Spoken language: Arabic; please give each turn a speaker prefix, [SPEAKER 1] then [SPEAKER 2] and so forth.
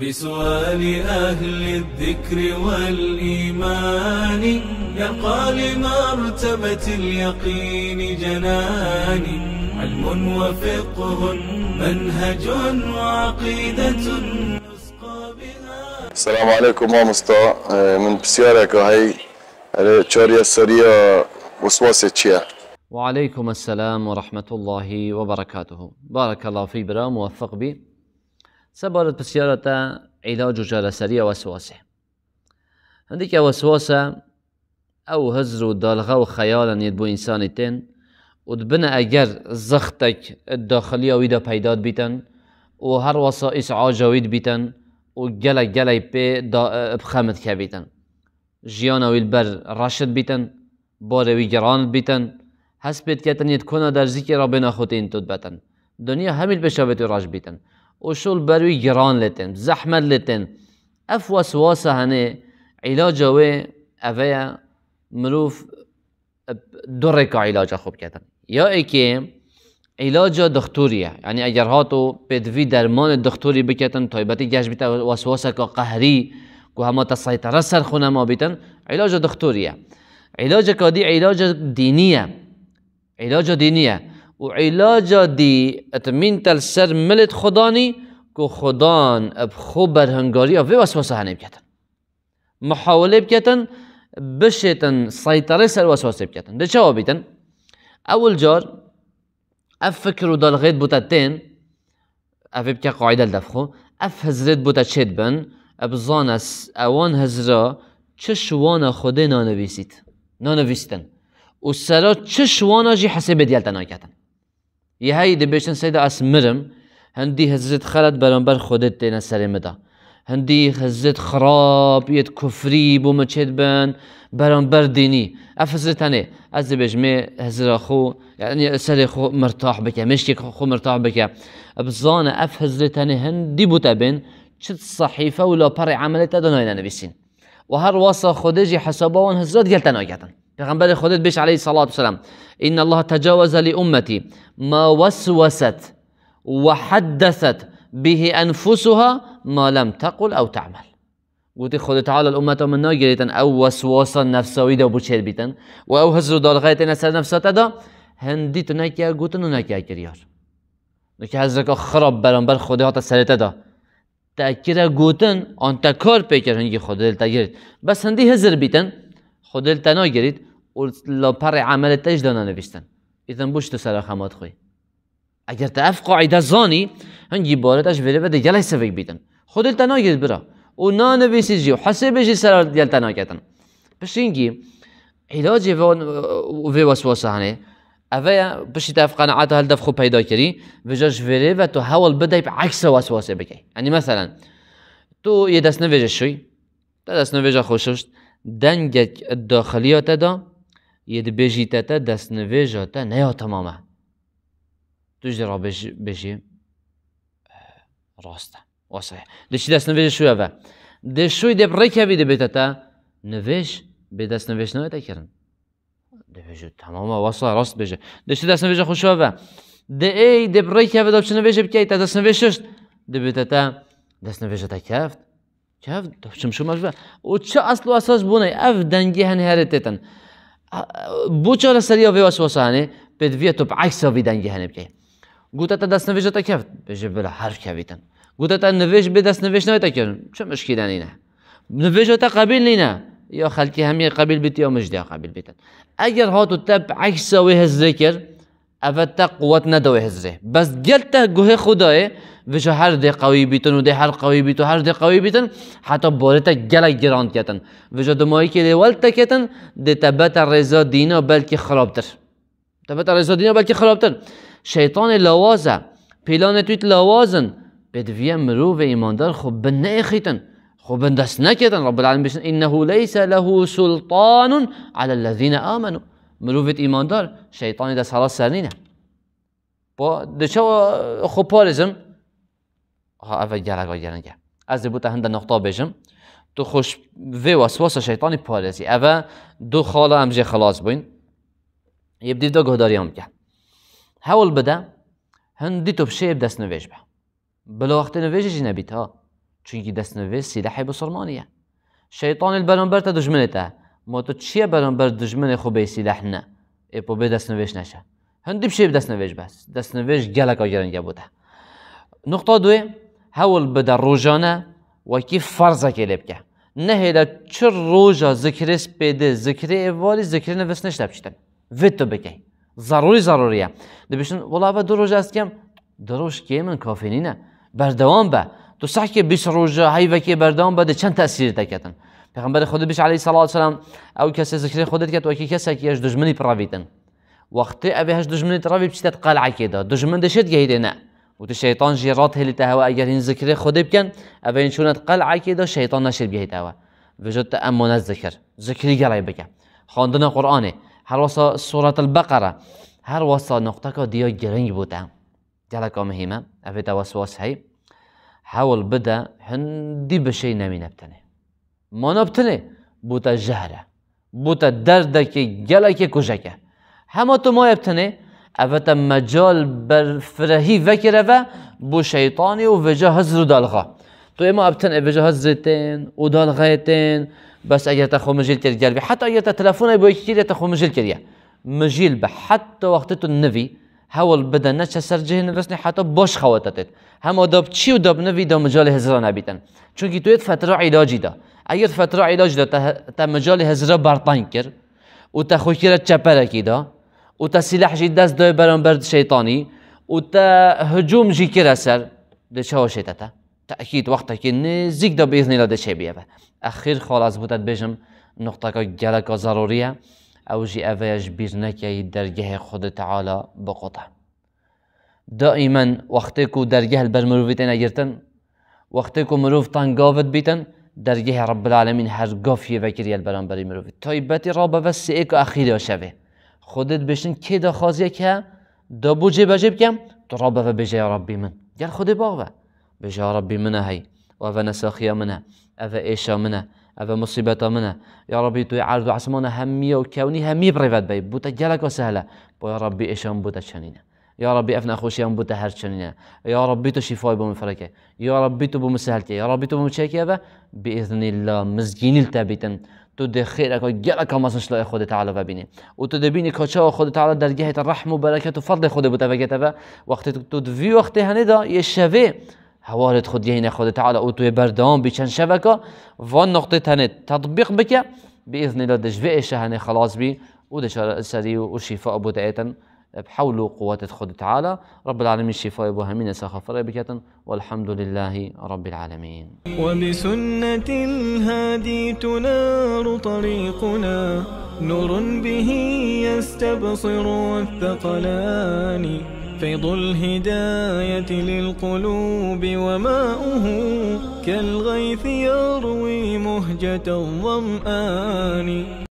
[SPEAKER 1] بسؤال أهل الذكر والإيمان قالم لمرتبة اليقين جنان علم وفقه منهج وعقيدة السلام عليكم ومستا آه، من بسيارك هاي آه، تشاريا السرية وسواسة تشيع وعليكم السلام ورحمة الله وبركاته بارك الله في برام موفق بي سبارت بسيارة علاج جارة سريع وسواسة عندك وسواسة أو هزر ودالغة وخيالا يدبو خەیاە نێت ودبنا أجر زختك الداخلية ويدا ئەگەر بيتن وهر وصائص عاجة و بيتن وەسە ئیسعاجەوید بي و بخامت گەلەی جيانا ويلبر کەبیتن بيتن بەر ويجران بيتن حسبت كتن بیتن هەست پێت کەتن نیت کۆنا دەرزیکی ڕابێنە خۆتین تۆت بەتەن دنیا اصول بروی گران لتن زحمت لتن اف وسواس هنه علاج اوه اوه مروف دو رکا علاج خوب کردن یا ای که علاج دکتوریه یعنی اگر هاتو تو پدوی درمان دکتوری بکتن تایبتی گش بیت وسواس که قهری که همه تسیطره سر خونه ما بیتن علاج دکتوریه علاج کادی علاج دینیه علاج دینیه وعلاجا دي اتمين تل سر ملت خداني كو خدان اب خبر هنگاري افي وسوسه هنه بكتن محاوله بكتن بشتن سيطره سر وسوسه بكتن ده جواب بيتن اول جار اف فكر ودال غيت بوتاتين اف بك قاعده لدفخو اف هزرت بوتا شد بن اب زانس اوان هزرا چش وانا خوده نانویسید نانویستن و سرا چش وانا جی حسب ديالتنا كتن یهای دەبێشن سەیدا اسمرم هندي هزت خەرت بەرەمبەر خودت تێنە سەرێمەدا هەندی هەزت خراپیت كفري بۆ مەچێت بن بەرەمبەر ديني ئەفزت هەنێ ئەس هزر اخو يعني سەرێ خۆ مرتاح بکە مشتێک خۆ مرتاح بکە ئەبزانە ئەف هەزت هەنێ هەندی بوتە بن چت صحیفە و لەپەڕی عملێت تا دەنایە نەویسین و هەر واسە خودێژی حەسەباوان هەزرات پیغمبر خودت بهش علیه صلات و سلام ان الله تجاوز لامتی ما وسوست حدثت به انفسها ما لم تقل او تعمل گوتی خود تعالی الامت من ناگریتن او وسواسا نفساوی دا بوچر بیتن و او حضر دالغایت این سر نفسات دا هندی تو نکیا گوتن و نکیا کریار نکی حضر که خراب برام بر خود هات سرت دا تاکیر گوتن آن تکار پیکر هنگی خود دل تاگیرد بس هندی حضر بیتن خود دلتان نای گرید و لپر عمل تجدانه نوشتن ایتن بوش تو سر خمات خوی اگر تا اف قاعده زانی هنگی بارتش ویره بده گلش سفک بیتن خود دلتان نای گرید برا و نانویسی جی و حسبش سر دلتان نای گردن بش اینگی علاج وی وسوسه هنه اوه بشی تف قناعت هل دف خوب پیدا کری و جاش وره و تو حول بدهی عکس وسوسه بکی یعنی مثلا تو یه دست نویجه شوی تا دست نویجه خوششت دنگك الداخلية دا يدبجي تتا دس نفيجا تا نيا تماما تجرى بجي, بجي راسته وصحيح دش دست نویش شو اوه دش شوی دب رکبی دب تا نویش به دست نویش نویده کرن دبیجو تماما وصل راست بجه دش دست نویش خوش اوه د ای دب رکبی دب چه نویش بکی تا دست نویشش دب تا دست نویش تا کفت چه دوستم شما شما او چه اصل و اساس بونه اف دنگی هن هر تتن بو چه سریا و وسوسه هنه بد وی تو عکس و دنگی هن بکه گوتا تا دست نویش تا کف بجه بلا حرف که ویتن گوتا تا نویش به دست نویش نویتا کن چه مشکی دن اینه نویش تا قبیل نینه یا خلکی همی قبیل بیتی یا مجدی قبیل بیتن اگر ها تو تب عکس و هزره کر تا قوت نده و هزره بس گلت تا گوه خدایه وشو هر ده قوی بیتن و ده هر قوی بیت و هر ده قوی بیتن حتی باره تا گلک گراند کتن وشو دمایی که لیول تا کتن ده تبت رضا دینا بلکه خرابتر تبت رضا دینا بلکه خرابتر شیطان لوازه پیلان تویت لوازن بدویه مرو و ایماندار خوب بن نخیتن خوب بن دست نکتن رب العالم بشن انه لیس له سلطان على الذين آمنوا مرو ویت ایماندار شیطان دست حالا سرنینه با دچه خوب پارزم ها گلگا گرنگه از بوده هنده نقطه بجم تو خوش وی وسواس شیطانی پارزی اول دو خاله همجه خلاص بوین یبدی دو گهداری هم بگه هول بده هندی تو بشه دست نویش به بلا وقت نویش جی چون چونکی دست نویش حیب بسرمانیه شیطان البرانبر تا تا ما تو چیه برانبر دجمن خوبه سیلح نه ای پو به دست نویش نشه هندی بشه دست نویش بس دست نویش گلک آگرنگه بوده نقطه دوه هول بده روزانه و کی فرض که لب که نه دا چه روزا ذکرش بده ذکر اولی ذکر نفس نشده بچتن وید تو بکه ضروری ضروریه دبیشون ولی اول دو روز است کم دو روز کی من کافی نیه بر دوام با تو صح که بیش روزا هی و کی بر دوام بده چند تاثیر دکتن پیغمبر خود بیش علی صلی الله علیه وسلم او کسی ذکر خودت که تو کی کسی که اش پرایدن وقتی اوه هش دشمنی پرایدن چی تقلع کیده دشمن دشید گهیده نه و تو شیطان جی رات هلی تهوا اگر این ذکر خود بکن او این شونت قلعه که دا شیطان نشر بیه تهوا وجود تا امانت ذکر ذکری گلای بکن خواندن قرآنه هر واسا سوره البقره هر واسا نقطه که دیا گرنگ بودم جلک مهمه او توسواس هی حاول بدا هندی بشه نمی نبتنه ما نبتنه بوتا جهره بوتا درده که گلک کجکه همه تو ما یبتنه ئەڤەتە مەجۆل بەرفرەهی vekireve بۆ شەیتانی و vêje hezir û dalxa. Tu êma ebtin êvêje hezirêtên û dalxeytên bes eger te xwe mijil kiriye gelbî heta eger te telefonê bo kiriye te xwe mijil kiriye. Mijil be heta wextê tu nivî hewil bide neçe ser cihê nivesnê heta boş xewe te tê. Hema dab çî û dab nivî da micalê hezira nebîtin. Çunkî tu yê fetra îlacî da. Eger fetra îlacî da te micalê hezira bertan kir û te xwe kiriye çeperekî da. وتا سلاح جي داس دو دوي برد شيطاني وتا هجوم جي كرا سر شو هو شيتاتا تأكيد وقتا كي نزيك دو بإذن الله شي بيابا أخير خلاص بوتات بيجم نقطة كا جالكا ضرورية أو جي أفايج بيرنك يا درجه خود تعالى بقطع دائما وقتكو درجه البرمروفيتين أجرتن وقتكو مروف تان قافت بيتن درجه رب العالمين هر قافية بكريا البرانبري مروفيت طيبتي رابا بس إيكو أخيري شبه خودت بشین که دا خوازیه که دا بو جیب جیب کم تو رابه و بجه ربی من گر خودی باوه بجه ربي منه هي وأفا نساخيا منه أفا إيشا منه أفا مصيبة منه يا ربي تو عرض عسمانا همية وكوني همية بريفات بي بوتا جلك وسهلة بو يا ربي إيشا بوتا شنينة يا ربي أفنا خوشيا بوتا هر شنينة يا ربي تو شفاي بو مفركة يا ربي تو بو مسهلك يا ربي تو بو مشاكي أفا بإذن الله مزجيني التابتن تو ده خیر اکا گل اکا خود تعالی و بینی و تو دبینی کچا خود تعالی در گهت رحم و برکت و فضل خود بوده و وقتی تو دوی وقتی هنه دا یه شوه حوارت خود یهین خود تعالی او توی بردام بچن شبکه و نقطه تنه تطبیق بکه اذن الله دجبئ شهنه خلاص بی و سری و سری بوده تن بحول قوات خد تعالى رب العالمين شفاء وهمين سخفر بكة والحمد لله رب العالمين وبسنة الهادي تنار طريقنا نور به يستبصر الثقلان فيض الهداية للقلوب وماؤه كالغيث يروي مهجة الظمآن